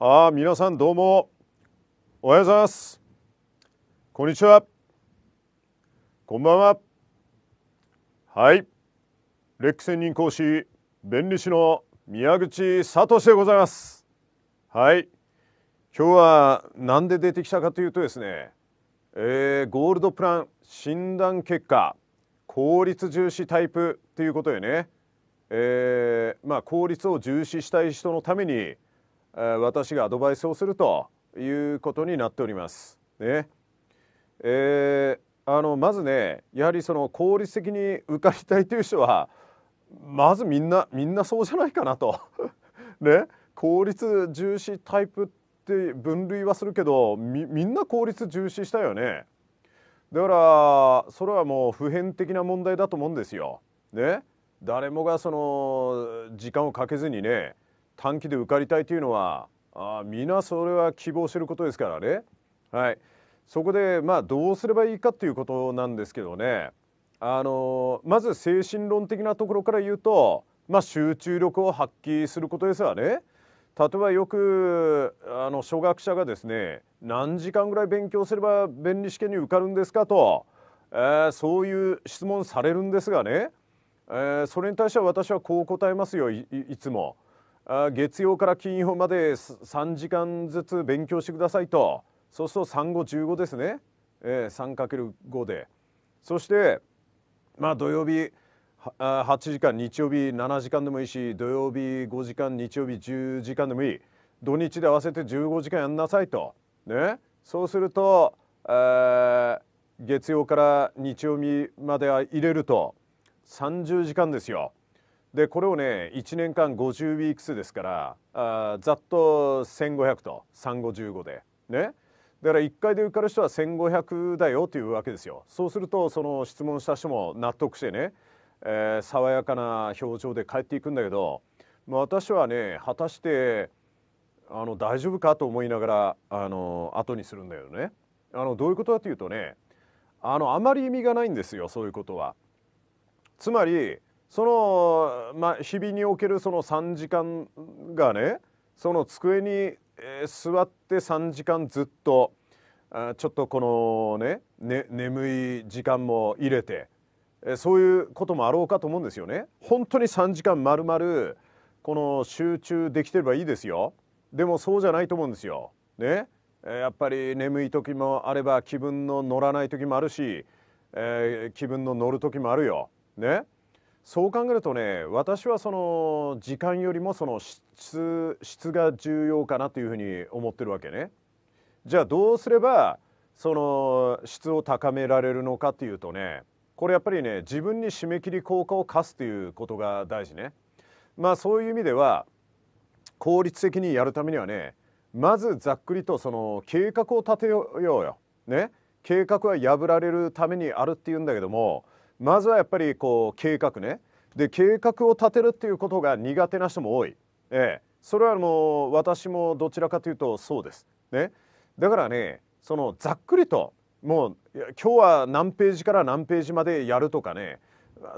ああ、皆さんどうも。おはようございます。こんにちは。こんばんは。はい。レック専任講師、弁理士の宮口聡でございます。はい。今日は何で出てきたかというとですね、えー、ゴールドプラン診断結果、効率重視タイプということでね、えー、まあ効率を重視したい人のために、私がアドバイスをするということになっております。ねえー、あのまずねやはりその効率的に受かりたいという人はまずみんなみんなそうじゃないかなと。ね効率重視タイプって分類はするけどみんな効率重視したよね。だからそれはもう普遍的な問題だと思うんですよ。ね誰もがその時間をかけずにね短期で受かりたいというのはあ皆それは希望することですからね。はい、そこでまあどうすればいいかということなんですけどねあのまず精神論的なところから言うと、まあ、集中力を発揮することですわね。例えばよくあの初学者がですね何時間ぐらい勉強すれば弁理試験に受かるんですかと、えー、そういう質問されるんですがね、えー、それに対しては私はこう答えますよいいつも。月曜から金曜まで3時間ずつ勉強してくださいとそうすると3515ですね、えー、3×5 でそしてまあ土曜日8時間日曜日7時間でもいいし土曜日5時間日曜日10時間でもいい土日で合わせて15時間やんなさいと、ね、そうすると、月曜から日曜日までは入れると30時間ですよ。でこれをね1年間50ウィークスですからあざっと1500と3515でねだから1回で受かる人は1500だよというわけですよ。そうするとその質問した人も納得してね、えー、爽やかな表情で帰っていくんだけど、まあ、私はね果たしてあの大丈夫かと思いながらあの後にするんだよね。あのどういうことかというとねあのあまり意味がないんですよそういうことは。つまりその、まあ、日々におけるその3時間がねその机に、えー、座って3時間ずっとあちょっとこのね、ね、眠い時間も入れて、えー、そういうこともあろうかと思うんですよね。本当に3時間丸々この集中できてればいいですよ。でもそうじゃないと思うんですよ。ね、えやっぱり眠い時もあれば気分の乗らない時もあるし、えー、気分の乗る時もあるよ。ね、そう考えるとね私はその時間よりもその質質が重要かなというふうに思ってるわけね。じゃあどうすればその質を高められるのかっていうとねこれやっぱりね自分に締め切り効果を課すということが大事ね。まあそういう意味では効率的にやるためにはねまずざっくりとその計画を立てようよ。ね、計画は破られるためにあるっていうんだけどもまずはやっぱりこう計画ねで計画を立てるっていうことが苦手な人も多い、ええ、それはもう私もどちらかというとそうです、ね、だからねそのざっくりともう今日は何ページから何ページまでやるとかね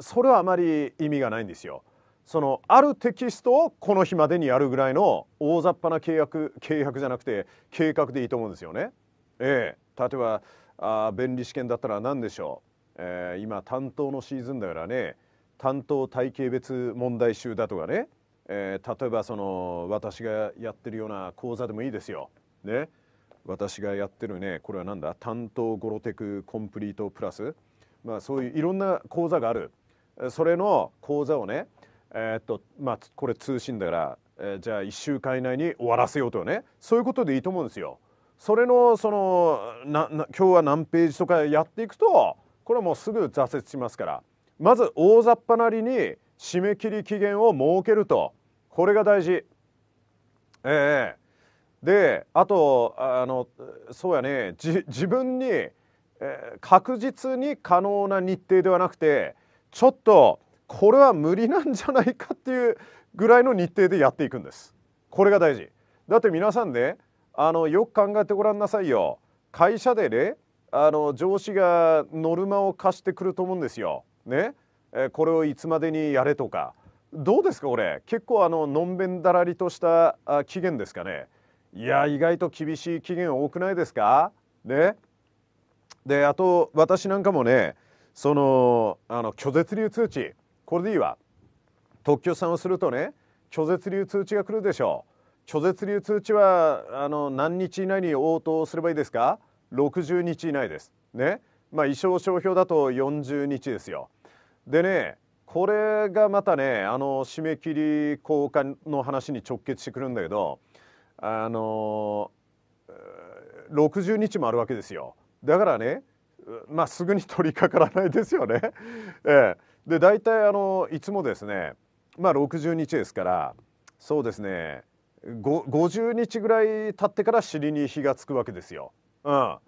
それはあまり意味がないんですよ。そのあるテキストをこの日までにやるぐらいの大雑把な契約契約じゃなくて計画でいいと思うんですよね。ええ、例えばあ弁理試験だったら何でしょうえー、今担当のシーズンだからね担当体系別問題集だとかね、えー、例えばその私がやってるような講座でもいいですよ。ね私がやってるねこれは何だ担当ゴロテクコンプリートプラス、まあ、そういういろんな講座があるそれの講座をねえー、っとまあこれ通信だから、えー、じゃあ1週間以内に終わらせようとねそういうことでいいと思うんですよ。それのそのなな今日は何ページとかやっていくとこれはもうすぐ挫折しますからまず大雑把なりに締め切り期限を設けるとこれが大事。ええであとあのそうやね自分に、えー、確実に可能な日程ではなくてちょっとこれは無理なんじゃないかっていうぐらいの日程でやっていくんです。これが大事だって皆さんねあのよく考えてごらんなさいよ。会社でねあの上司がノルマを貸してくると思うんですよ。ね、えこれをいつまでにやれとかどうですかこれ結構あののんべんだらりとしたあ期限ですかねいや意外と厳しい期限多くないですかねであと私なんかもねそのあの拒絶流通知これでいいわ特許さんをするとね拒絶流通知が来るでしょう拒絶流通知はあの何日以内に応答すればいいですか60日以内です。ねまあ、衣装商標だと40日ですよ。でねこれがまたねあの締め切り交換の話に直結してくるんだけどあの60日もあるわけですよ。だからねまあ、すぐに取り掛からないですよね。ええ、で大体あのいつもですね、まあ、60日ですからそうですね50日ぐらい経ってから尻に火がつくわけですよ。うん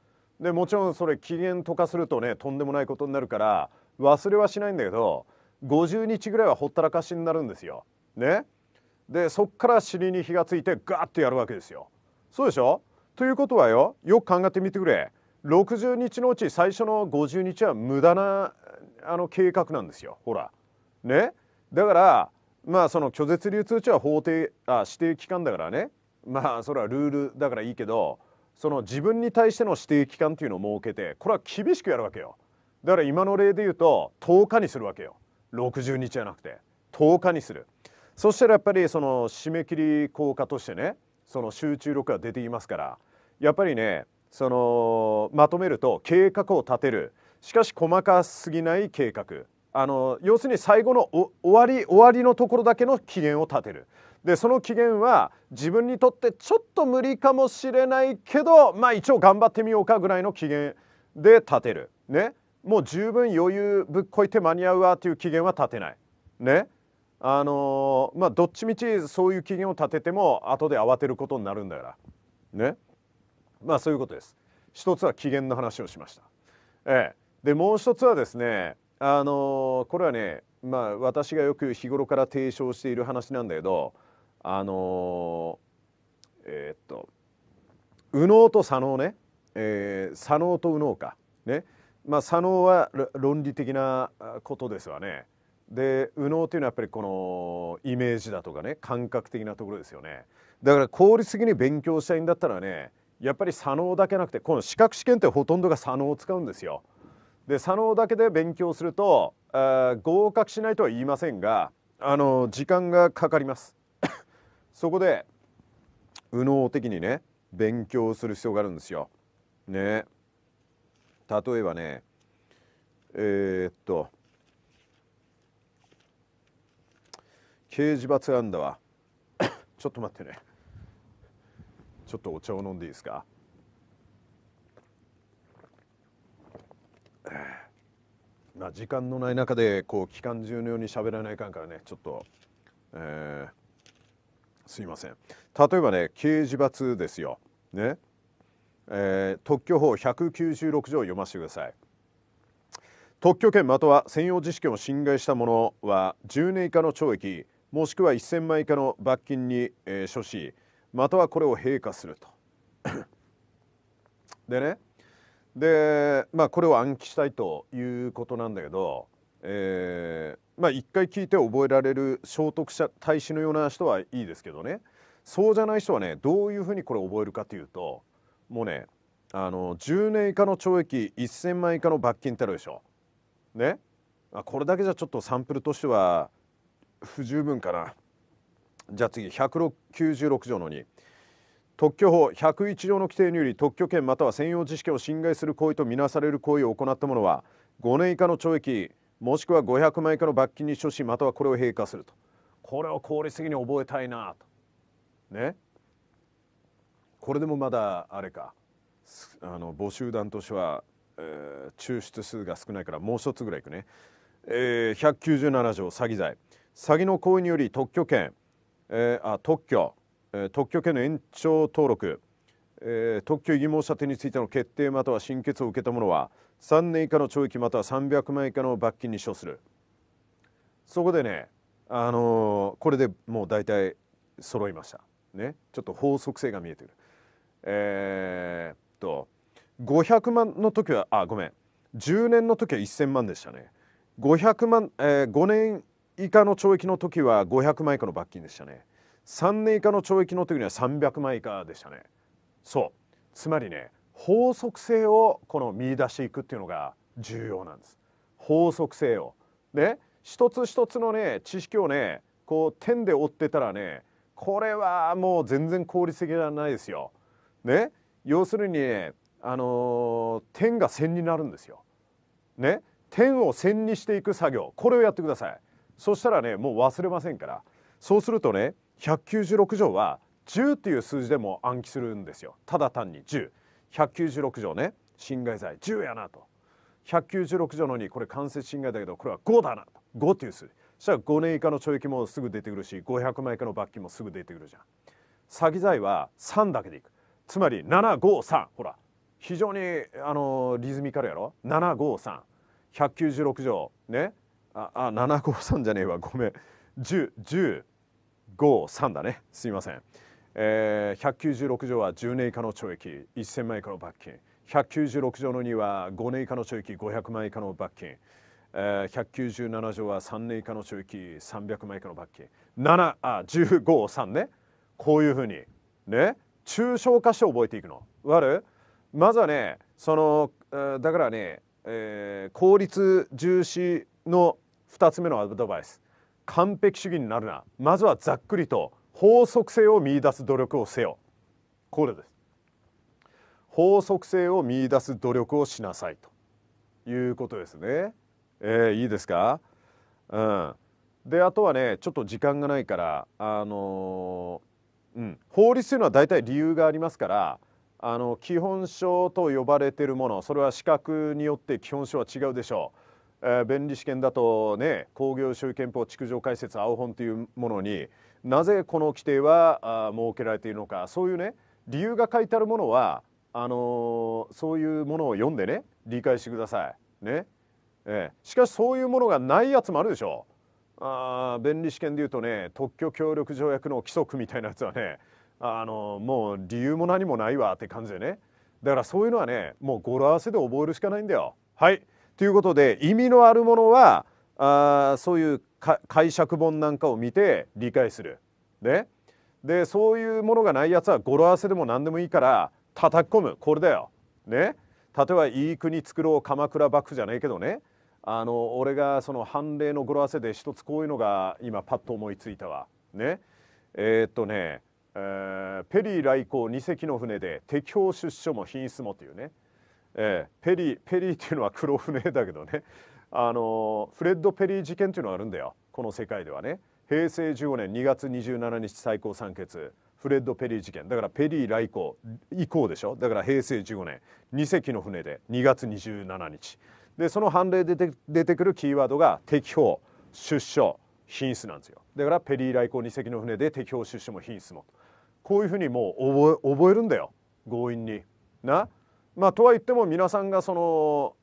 でもちろんそれ期限とかするとねとんでもないことになるから忘れはしないんだけど50日ぐらいはほったらかしになるんですよ。ねでそっから尻に火がついてガーッとやるわけですよ。そうでしょということはよよく考えてみてくれ60日のうち最初の50日は無駄なあの計画なんですよほら。ねだからまあその拒絶流通知は法定あ指定期間だからねまあそれはルールだからいいけどその自分に対しての指定期間っていうのを設けてこれは厳しくやるわけよだから今の例で言うと10日にするわけよ60日じゃなくて10日にするそしたらやっぱりその締め切り効果としてねその集中力が出ていますからやっぱりねそのまとめると計画を立てるしかし細かすぎない計画あの要するに最後の終わり終わりのところだけの期限を立てるでその期限は自分にとってちょっと無理かもしれないけどまあ一応頑張ってみようかぐらいの機嫌で立てるねもう十分余裕ぶっこいて間に合うわという機嫌は立てないねあのー、まあどっちみちそういう機嫌を立てても後で慌てることになるんだからねまあそういうことです一つは機嫌の話をしましたええでもう一つはですねあのー、これはねまあ私がよく日頃から提唱している話なんだけどあのえー、っと右脳と左脳ね、えー、左脳と右脳か、ねまあ、左脳は論理的なことですわね。で右脳というのはやっぱりこのイメージだとかね感覚的なところですよねだから効率的に勉強したいんだったらねやっぱり左脳だけなくてこの資格試験ってほとんどが左脳を使うんですよ。で左脳だけで勉強すると合格しないとは言いませんがあの時間がかかります。そこで右脳的にね勉強する必要があるんですよ。ね例えばねえー、っと刑事罰案だわ ちょっと待ってねちょっとお茶を飲んでいいですかまあ時間のない中でこう期間中のように喋らないかんからねちょっとえーすいません例えばね刑事罰ですよね、えー、特許法196条を読ませてください特許権または専用自主権を侵害した者は10年以下の懲役もしくは1000万以下の罰金に、えー、処しまたはこれを陛下するとでねでまあこれを暗記したいということなんだけどえー、まあ一回聞いて覚えられる聖徳者大使のような人はいいですけどねそうじゃない人はねどういうふうにこれ覚えるかというともうねあの10年以下の懲役1,000万以下の罰金ってあるでしょ。ねこれだけじゃちょっとサンプルとしては不十分かな。じゃあ次196条の2。特許法101条の規定により特許権または専用知識を侵害する行為とみなされる行為を行った者は5年以下の懲役もしくは500万以下の罰金に処しまたはこれを閉鎖するとこれを効率的に覚えたいなとねこれでもまだあれかあの募集団としては、えー、抽出数が少ないからもう一つぐらいいくね、えー、197条詐欺罪詐欺の行為により特許権、えー、あ特許、えー、特許権の延長登録えー、特許異申し立てについての決定または審決を受けた者は3年以下の懲役または300万以下の罰金に処するそこでね、あのー、これでもう大体揃いました、ね、ちょっと法則性が見えてくるえー、っと500万の時はあごめん10年の時は1000万でしたね500万、えー、5年以下の懲役の時は500万以下の罰金でしたね3年以下の懲役の時には300万以下でしたねそうつまりね法則性をこの見出していくっていうのが重要なんです法則性をで一つ一つのね知識をねこう点で追ってたらねこれはもう全然効率的じゃないですよ。ね要するに、ね、あのー、点が線になるんですよ。ね点を線にしていく作業これをやってください。そしたらねもう忘れませんからそうするとね196条は10という数字でも暗記するんですよただ単に10196条ね侵害罪10やなと196条のにこれ間接侵害だけどこれは5だなと5という数字そしたら5年以下の懲役もすぐ出てくるし500万以下の罰金もすぐ出てくるじゃん詐欺罪は3だけでいくつまり753ほら非常にあのリズミカルやろ753196条ねああ753じゃねえわごめん101053だねすいませんえー、196条は10年以下の懲役1000万以下の罰金196条の2は5年以下の懲役500万以下の罰金、えー、197条は3年以下の懲役300万以下の罰金7あ15 3ねこういうふうにね抽象化して覚えていくの。わるまずはねそのだからね、えー、効率重視の2つ目のアドバイス完璧主義になるなまずはざっくりと法則性を見出す努力をせよこれです法則性を見出す努力をしなさいということですねえー、いいですかうんであとはねちょっと時間がないからあのー、うん、法律というのは大体理由がありますからあの基本書と呼ばれているものそれは資格によって基本書は違うでしょう、えー、便利試験だとね工業集憲法築城解説青本というものになぜこの規定は設けられているのかそういうね理由が書いてあるものはあのー、そういうものを読んでね理解してください。ねええ、しかしそういうものがないやつもあるでしょ。あ便利試験でいうとね特許協力条約の規則みたいなやつはね、あのー、もう理由も何もないわって感じでねだからそういうのはねもう語呂合わせで覚えるしかないんだよ。はいということで意味のあるものはあそういう解釈本なんかを見て理解する。ね、でそういうものがないやつは語呂合わせでも何でもいいから叩き込むこれだよ。ね例えば「いい国作ろう鎌倉幕府」じゃないけどねあの俺がその判例の語呂合わせで一つこういうのが今パッと思いついたわ。ねえー、っとね、えー、ペリー来航二隻の船で敵砲出所も品質も」というね、えー、ペリーペリーっていうのは黒船だけどねあのフレッド・ペリー事件というのがあるんだよこの世界ではね平成15年2月27日最高判決フレッド・ペリー事件だからペリー来航以降でしょだから平成15年2隻の船で2月27日でその判例で出てくるキーワードが適法出所品質なんですよだからペリー来航2隻の船で適法出所も品質もこういうふうにもう覚え覚えるんだよ強引になまあとは言っても皆さんがその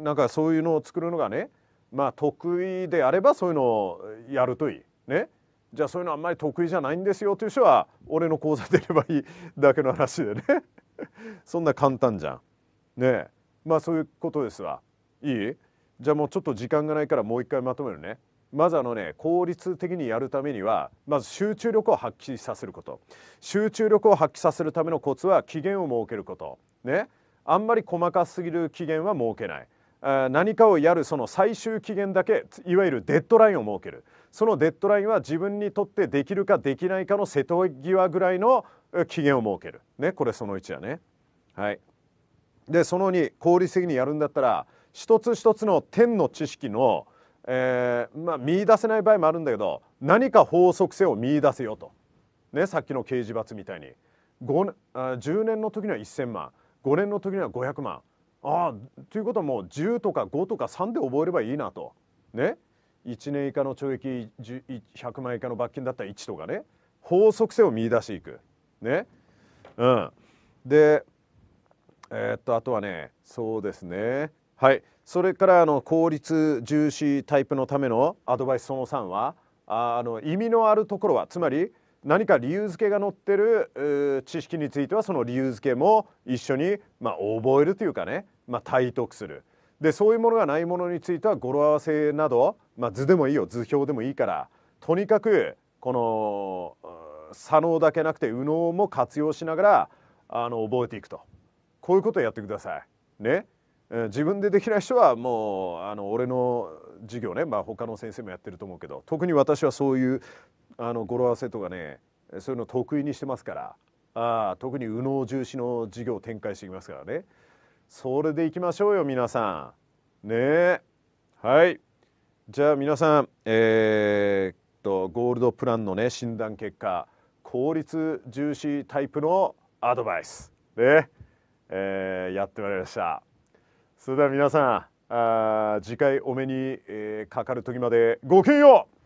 なんかそういうのを作るのがねまあ得意であればそういうのをやるといい。ね、じゃあそういうのあんまり得意じゃないんですよという人は俺の講座出ればいいだけの話でね そんな簡単じゃん。ねまあそういうことですわ。いいじゃあもうちょっと時間がないからもう一回まとめるね。まずあのね効率的にやるためにはまず集中力を発揮させること集中力を発揮させるためのコツは期限を設けることねあんまり細かすぎる期限は設けない何かをやるその最終期限だけいわゆるデッドラインを設けるそのデッドラインは自分にとってできるかできないかの瀬戸際ぐらいの期限を設ける、ね、これその1だね。はい、でその2効率的にやるんだったら一つ一つの点の知識の、えーまあ、見出せない場合もあるんだけど何か法則性を見出せよと、ね、さっきの刑事罰みたいに5 10年の時には1,000万5年の時には500万ああということはもう10とか5とか3で覚えればいいなとね1年以下の懲役100万以下の罰金だったら1とかね法則性を見出していくねうんでえー、っとあとはねそうですねはいそれからあの効率重視タイプのためのアドバイスその3はあの意味のあるところはつまり何か理由付けが載ってる知識についてはその理由付けも一緒に、まあ、覚えるというかね、まあ、体得するでそういうものがないものについては語呂合わせなど、まあ、図でもいいよ図表でもいいからとにかくこの左脳だけなくて右脳も活用しながらあの覚えていくとこういうことをやってください。ね、自分でできない人はもうあの俺の授業ね、まあ、他の先生もやってると思うけど特に私はそういうあの語呂合わせとかねそういうの得意にしてますからあ特に右脳重視の事業を展開していきますからねそれでいきましょうよ皆さんねはいじゃあ皆さんえー、っとゴールドプランのね診断結果効率重視タイプのアドバイスね、えー、やってまいりましたそれでは皆さんあ次回お目に、えー、かかる時までごきげんよう